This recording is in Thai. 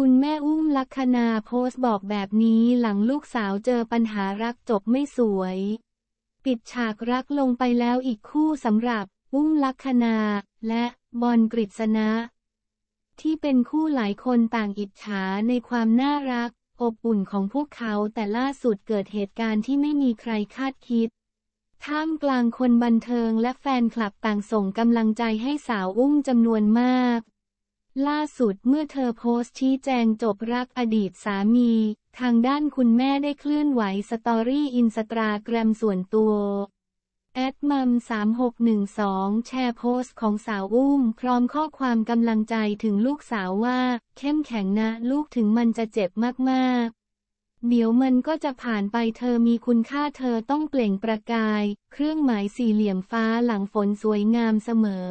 คุณแม่อุ้มลัคนาโพสต์บอกแบบนี้หลังลูกสาวเจอปัญหารักจบไม่สวย ปิดฉากรักลงไปแล้วอีกคู่สำหรับ อุ้มลัคนาและบอลกฤษณะที่เป็นคู่หลายคนต่างอิจฉาในความน่ารัก อบอุ่นของพวกเขาแต่ล่าสุดเกิดเหตุการณ์ที่ไม่มีใครคาดคิดท่ามกลางคนบันเทิงและแฟนคลับต่างส่งกำลังใจให้สาวอุ้มจำนวนมากล่าสุดเมื่อเธอโพสต์ชี้แจงจบรักอดีตสามี ทางด้านคุณแม่ได้เคลื่อนไหวสตอรี่อินสตาแกรมส่วนตัวแอดมัม3612แชร์โพสต์ของสาวอุ้ม พร้อมข้อความกำลังใจถึงลูกสาวว่า เข้มแข็งนะลูกถึงมันจะเจ็บมากๆ เดี๋ยวมันก็จะผ่านไปเธอมีคุณค่าเธอต้องเปล่งประกาย เครื่องหมายสี่เหลี่ยมฟ้าหลังฝนสวยงามเสมอ